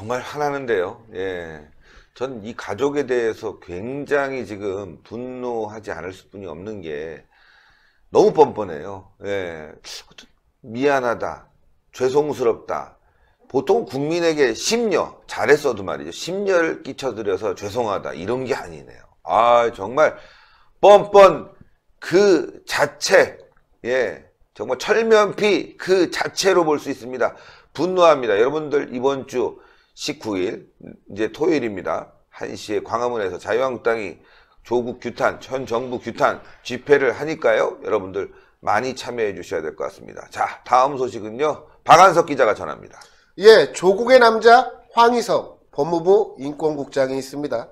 정말 화나는데요. 예. 전 이 가족에 대해서 굉장히 지금 분노하지 않을 수뿐이 없는 게 너무 뻔뻔해요. 예. 미안하다. 죄송스럽다. 보통 국민에게 심려, 잘했어도 말이죠. 심려를 끼쳐드려서 죄송하다. 이런 게 아니네요. 아, 정말 뻔뻔 그 자체. 예. 정말 철면피 그 자체로 볼 수 있습니다. 분노합니다. 여러분들 이번 주 19일 이제 토요일입니다. 1시에 광화문에서 자유한국당이 조국 규탄, 현 정부 규탄 집회를 하니까요. 여러분들 많이 참여해 주셔야 될 것 같습니다. 자, 다음 소식은요. 박한석 기자가 전합니다. 예, 조국의 남자 황희석 법무부 인권국장이 있습니다.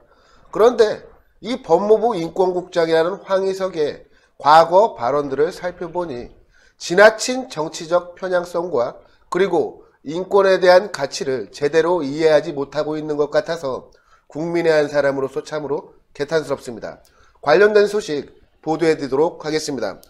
그런데 이 법무부 인권국장이라는 황희석의 과거 발언들을 살펴보니 지나친 정치적 편향성과 그리고 인권에 대한 가치를 제대로 이해하지 못하고 있는 것 같아서 국민의 한 사람으로서 참으로 개탄스럽습니다. 관련된 소식 보도해드리도록 하겠습니다.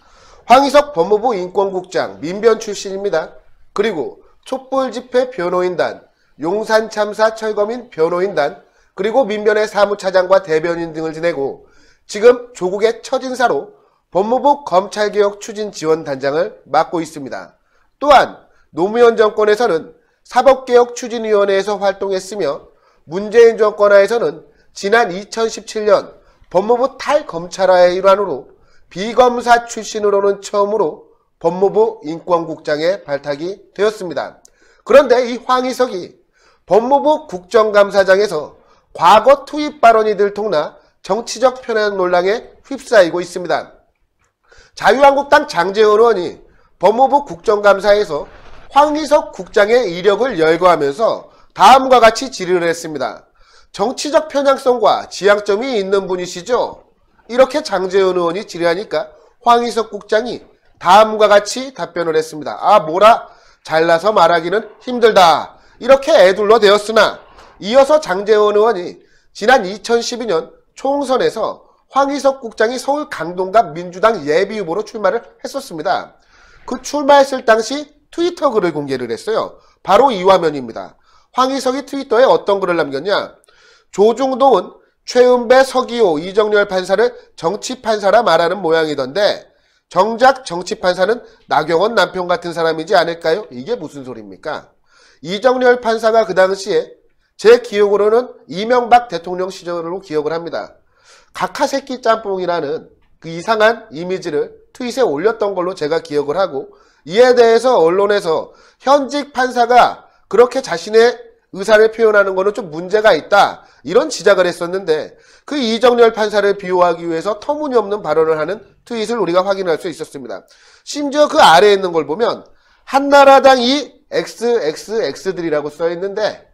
황희석 법무부 인권국장 민변 출신입니다. 그리고 촛불집회 변호인단, 용산참사 철거민 변호인단, 그리고 민변의 사무차장과 대변인 등을 지내고 지금 조국의 처인사로 법무부 검찰개혁 추진 지원단장을 맡고 있습니다. 또한 노무현 정권에서는 사법개혁 추진위원회에서 활동했으며 문재인 정권하에서는 지난 2017년 법무부 탈검찰화의 일환으로 비검사 출신으로는 처음으로 법무부 인권국장에 발탁이 되었습니다. 그런데 이 황희석이 법무부 국정감사장에서 과거 투입 발언이 들통나 정치적 편향 논란에 휩싸이고 있습니다. 자유한국당 장재원 의원이 법무부 국정감사에서 황희석 국장의 이력을 열거하면서 다음과 같이 질의를 했습니다. 정치적 편향성과 지향점이 있는 분이시죠? 이렇게 장재현 의원이 질의하니까 황희석 국장이 다음과 같이 답변을 했습니다. 아 뭐라 잘나서 말하기는 힘들다 이렇게 애둘러 대었으나 이어서 장재원 의원이 지난 2012년 총선에서 황희석 국장이 서울 강동갑 민주당 예비후보로 출마를 했었습니다. 그 출마했을 당시 트위터 글을 공개를 했어요. 바로 이 화면입니다. 황희석이 트위터에 어떤 글을 남겼냐? 조중동은 최은배, 서기호, 이정렬 판사를 정치판사라 말하는 모양이던데 정작 정치판사는 나경원 남편 같은 사람이지 않을까요? 이게 무슨 소리입니까? 이정렬 판사가 그 당시에 제 기억으로는 이명박 대통령 시절로 기억을 합니다. 각하새끼 짬뽕이라는 그 이상한 이미지를 트윗에 올렸던 걸로 제가 기억을 하고 이에 대해서 언론에서 현직 판사가 그렇게 자신의 의사를 표현하는 것은 좀 문제가 있다 이런 지적을 했었는데 그 이정렬 판사를 비호하기 위해서 터무니없는 발언을 하는 트윗을 우리가 확인할 수 있었습니다. 심지어 그 아래에 있는 걸 보면 한나라당이 XXX들이라고 써 있는데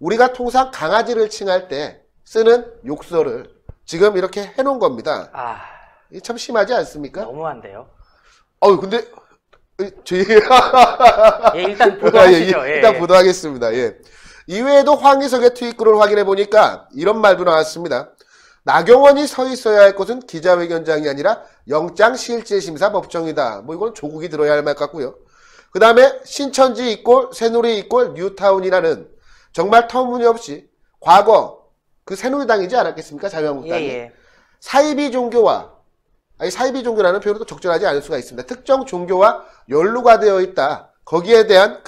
우리가 통상 강아지를 칭할 때 쓰는 욕설을 지금 이렇게 해놓은 겁니다. 아... 참 심하지 않습니까? 너무한데요. 어우 근데 저희 예, 일단 아, 예, 예, 보도하시죠. 예, 일단 예. 보도하겠습니다. 예. 이외에도 황희석의 트윗 글을 확인해 보니까 이런 말도 나왔습니다. 나경원이 서 있어야 할 곳은 기자회견장이 아니라 영장실질심사 법정이다. 뭐 이건 조국이 들어야 할 말 같고요. 그 다음에 신천지 이꼴, 새누리 이꼴, 뉴타운이라는 정말 터무니없이 과거 그 새누리당이지 않았겠습니까? 자유한국당이. 예, 예. 사이비 종교와 사이비 종교라는 표현도 적절하지 않을 수가 있습니다. 특정 종교와 연루가 되어 있다. 거기에 대한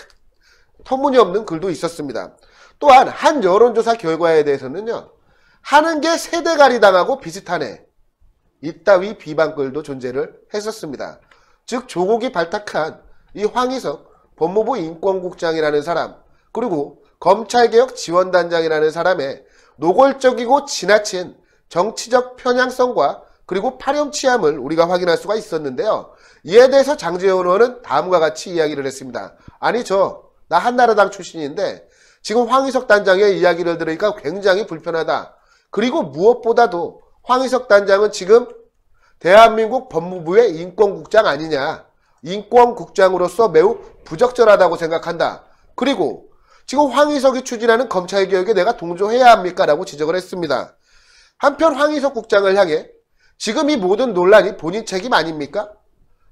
터무니없는 글도 있었습니다. 또한 한 여론조사 결과에 대해서는요. 하는 게세대가리 당하고 비슷하네. 이따위 비방글도 존재를 했었습니다. 즉 조국이 발탁한 이 황희석 법무부 인권국장이라는 사람 그리고 검찰개혁 지원단장이라는 사람의 노골적이고 지나친 정치적 편향성과 그리고 파렴치함을 우리가 확인할 수가 있었는데요. 이에 대해서 장재원 의원은 다음과 같이 이야기를 했습니다. 아니죠. 나 한나라당 출신인데 지금 황희석 단장의 이야기를 들으니까 굉장히 불편하다. 그리고 무엇보다도 황희석 단장은 지금 대한민국 법무부의 인권국장 아니냐. 인권국장으로서 매우 부적절하다고 생각한다. 그리고 지금 황희석이 추진하는 검찰개혁에 내가 동조해야 합니까? 라고 지적을 했습니다. 한편 황희석 국장을 향해 지금 이 모든 논란이 본인 책임 아닙니까?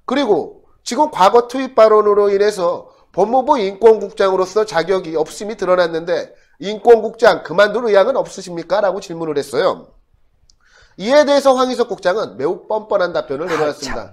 그리고 지금 과거 투입 발언으로 인해서 법무부 인권국장으로서 자격이 없음이 드러났는데 인권국장 그만둘 의향은 없으십니까? 라고 질문을 했어요. 이에 대해서 황희석 국장은 매우 뻔뻔한 답변을 내놓았습니다. 아,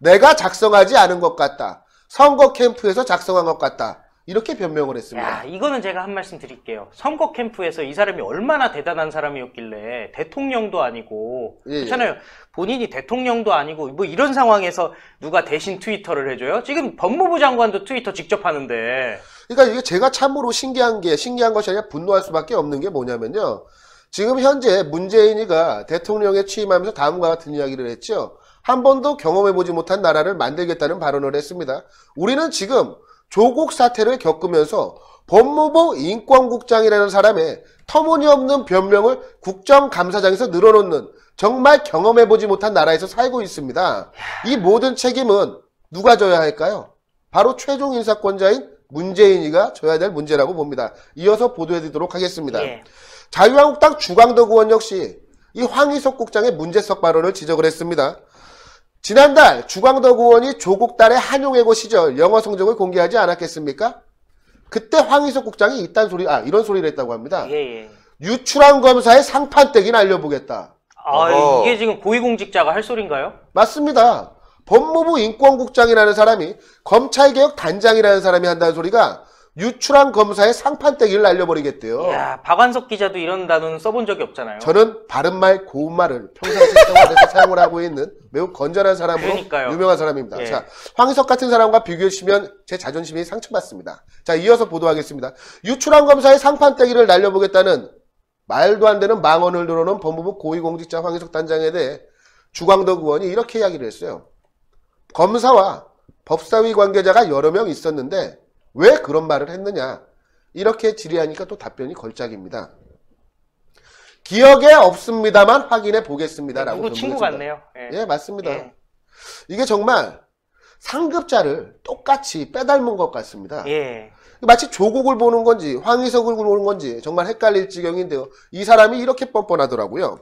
내가 작성하지 않은 것 같다. 선거 캠프에서 작성한 것 같다. 이렇게 변명을 했습니다. 야, 이거는 제가 한 말씀 드릴게요. 선거 캠프에서 이 사람이 얼마나 대단한 사람이었길래 대통령도 아니고 예, 예, 그렇잖아요. 본인이 대통령도 아니고 뭐 이런 상황에서 누가 대신 트위터를 해줘요? 지금 법무부 장관도 트위터 직접 하는데. 그러니까 이게 제가 참으로 신기한 게 신기한 것이 아니라 분노할 수밖에 없는 게 뭐냐면요. 지금 현재 문재인이가 대통령에 취임하면서 다음과 같은 이야기를 했죠. 한 번도 경험해보지 못한 나라를 만들겠다는 발언을 했습니다. 우리는 지금 조국 사태를 겪으면서 법무부 인권국장이라는 사람의 터무니없는 변명을 국정감사장에서 늘어놓는 정말 경험해보지 못한 나라에서 살고 있습니다. 이 모든 책임은 누가 져야 할까요? 바로 최종 인사권자인 문재인이가 져야 될 문제라고 봅니다. 이어서 보도해드리도록 하겠습니다. 예. 자유한국당 주광덕 의원 역시 이 황희석 국장의 문제석 발언을 지적을 했습니다. 지난달 주광덕 의원이 조국 딸의 한용예고 시절 영어 성적을 공개하지 않았겠습니까? 그때 황희석 국장이 이딴 소리, 아, 이런 소리를 했다고 합니다. 예, 예. 유출한 검사의 상판때기 날려보겠다. 아, 어. 이게 지금 고위공직자가 할 소린가요? 맞습니다. 법무부 인권국장이라는 사람이 검찰개혁 단장이라는 사람이 한다는 소리가 유출한 검사의 상판때기를 날려버리겠대요. 야, 박완석 기자도 이런 단어는 써본 적이 없잖아요. 저는 바른 말, 고운 말을 평상시 생활에서 사용을 하고 있는 매우 건전한 사람으로 그러니까요. 유명한 사람입니다. 예. 자, 황희석 같은 사람과 비교해주시면 제 자존심이 상처받습니다. 자, 이어서 보도하겠습니다. 유출한 검사의 상판때기를 날려보겠다는 말도 안 되는 망언을 늘어놓은 법무부 고위공직자 황희석 단장에 대해 주광덕 의원이 이렇게 이야기를 했어요. 검사와 법사위 관계자가 여러 명 있었는데 왜 그런 말을 했느냐? 이렇게 질의하니까 또 답변이 걸작입니다. 기억에 없습니다만 확인해 보겠습니다라고. 네, 누구 친구 같네요. 예. 예 맞습니다. 예. 이게 정말 상급자를 똑같이 빼닮은 것 같습니다. 예. 마치 조국을 보는 건지 황희석을 보는 건지 정말 헷갈릴 지경인데요. 이 사람이 이렇게 뻔뻔하더라고요.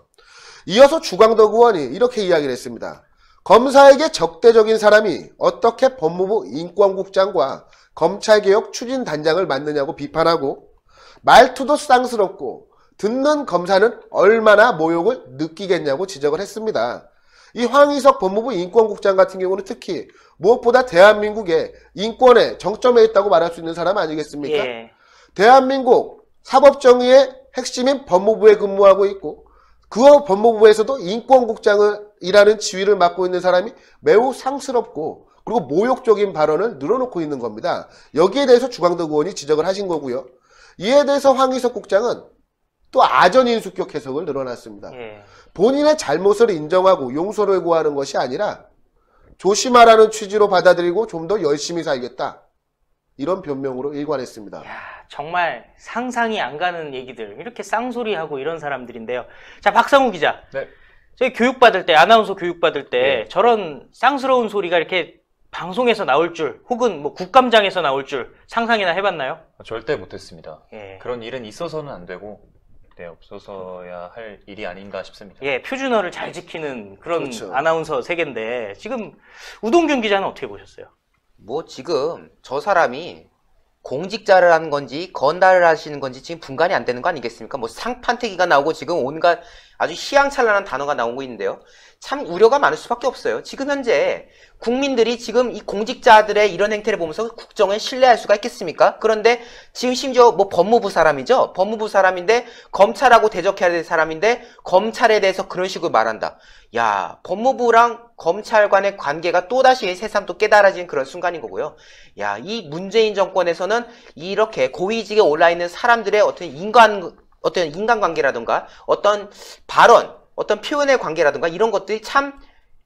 이어서 주광덕 의원이 이렇게 이야기를 했습니다. 검사에게 적대적인 사람이 어떻게 법무부 인권국장과 검찰개혁 추진단장을 맡느냐고 비판하고 말투도 쌍스럽고 듣는 검사는 얼마나 모욕을 느끼겠냐고 지적을 했습니다. 이 황희석 법무부 인권국장 같은 경우는 특히 무엇보다 대한민국의 인권의 정점에 있다고 말할 수 있는 사람 아니겠습니까? 예. 대한민국 사법정의의 핵심인 법무부에 근무하고 있고 그와 법무부에서도 인권국장을 이라는 지위를 맡고 있는 사람이 매우 상스럽고 그리고 모욕적인 발언을 늘어놓고 있는 겁니다. 여기에 대해서 주광덕 의원이 지적을 하신 거고요. 이에 대해서 황희석 국장은 또 아전인수격 해석을 늘어놨습니다. 예. 본인의 잘못을 인정하고 용서를 구하는 것이 아니라 조심하라는 취지로 받아들이고 좀 더 열심히 살겠다. 이런 변명으로 일관했습니다. 야, 정말 상상이 안 가는 얘기들 이렇게 쌍소리하고 이런 사람들인데요. 자 박상우 기자, 네. 저희 교육 받을 때 아나운서 교육 받을 때 네. 저런 쌍스러운 소리가 이렇게 방송에서 나올 줄 혹은 뭐 국감장에서 나올 줄 상상이나 해봤나요? 절대 못했습니다. 예. 그런 일은 있어서는 안 되고 네, 없어서야 할 일이 아닌가 싶습니다. 예, 표준어를 잘 지키는 그런 그렇죠. 아나운서 세계인데 지금 우동균 기자는 어떻게 보셨어요? 뭐 지금 저 사람이 공직자를 하는 건지 건달을 하시는 건지 지금 분간이 안 되는 거 아니겠습니까? 뭐 상판태기가 나오고 지금 온갖 아주 희양찬란한 단어가 나오고 있는데요. 참 우려가 많을 수밖에 없어요. 지금 현재 국민들이 지금 이 공직자들의 이런 행태를 보면서 국정에 신뢰할 수가 있겠습니까? 그런데 지금 심지어 뭐 법무부 사람이죠? 법무부 사람인데 검찰하고 대적해야 될 사람인데 검찰에 대해서 그런 식으로 말한다. 야, 법무부랑 검찰 간의 관계가 또다시 새삼 또 깨달아진 그런 순간인 거고요. 야, 이 문재인 정권에서는 이렇게 고위직에 올라있는 사람들의 어떤 인간, 어떤 인간관계라든가 어떤 발언, 어떤 표현의 관계라든가 이런 것들이 참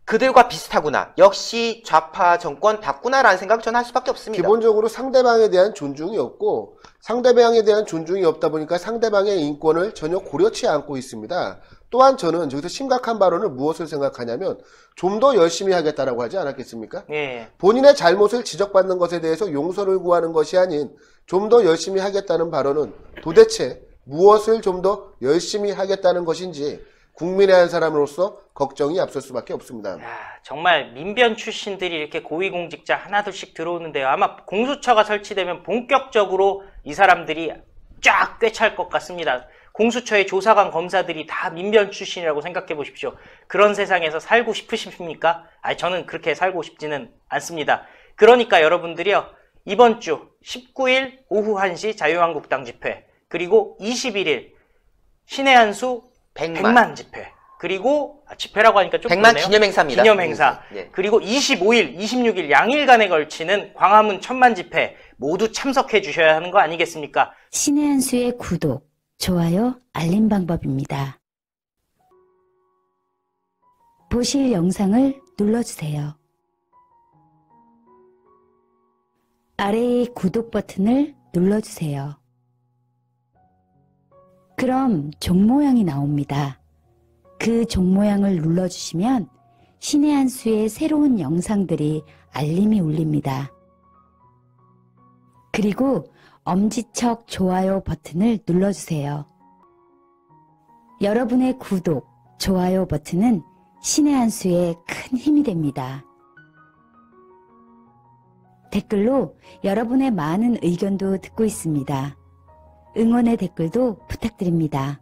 그들과 비슷하구나. 역시 좌파 정권 봤구나라는 생각을 저는 할 수밖에 없습니다. 기본적으로 상대방에 대한 존중이 없고 상대방에 대한 존중이 없다 보니까 상대방의 인권을 전혀 고려치 않고 있습니다. 또한 저는 여기서 심각한 발언을 무엇을 생각하냐면 좀 더 열심히 하겠다라고 하지 않았겠습니까? 예. 본인의 잘못을 지적받는 것에 대해서 용서를 구하는 것이 아닌 좀 더 열심히 하겠다는 발언은 도대체 무엇을 좀 더 열심히 하겠다는 것인지 국민의 한 사람으로서 걱정이 앞설 수밖에 없습니다. 야, 정말 민변 출신들이 이렇게 고위공직자 하나둘씩 들어오는데요. 아마 공수처가 설치되면 본격적으로 이 사람들이 쫙 꿰찰 것 같습니다. 공수처의 조사관 검사들이 다 민변 출신이라고 생각해 보십시오. 그런 세상에서 살고 싶으십니까? 아, 저는 그렇게 살고 싶지는 않습니다. 그러니까 여러분들이요. 이번 주 19일 오후 1시 자유한국당 집회 그리고 21일 신의 한수 100만, 100만 집회. 그리고 아, 집회라고 하니까 좀 100만 그러네요. 기념행사입니다. 기념행사. 예. 그리고 25일, 26일 양일간에 걸치는 광화문 천만 집회 모두 참석해 주셔야 하는 거 아니겠습니까? 신의 한수의 구독, 좋아요, 알림 방법입니다. 보실 영상을 눌러주세요. 아래의 구독 버튼을 눌러주세요. 그럼 종 모양이 나옵니다. 그 종 모양을 눌러주시면 신의 한 수의 새로운 영상들이 알림이 울립니다. 그리고 엄지척 좋아요 버튼을 눌러주세요. 여러분의 구독, 좋아요 버튼은 신의 한 수에 큰 힘이 됩니다. 댓글로 여러분의 많은 의견도 듣고 있습니다. 응원의 댓글도 부탁드립니다.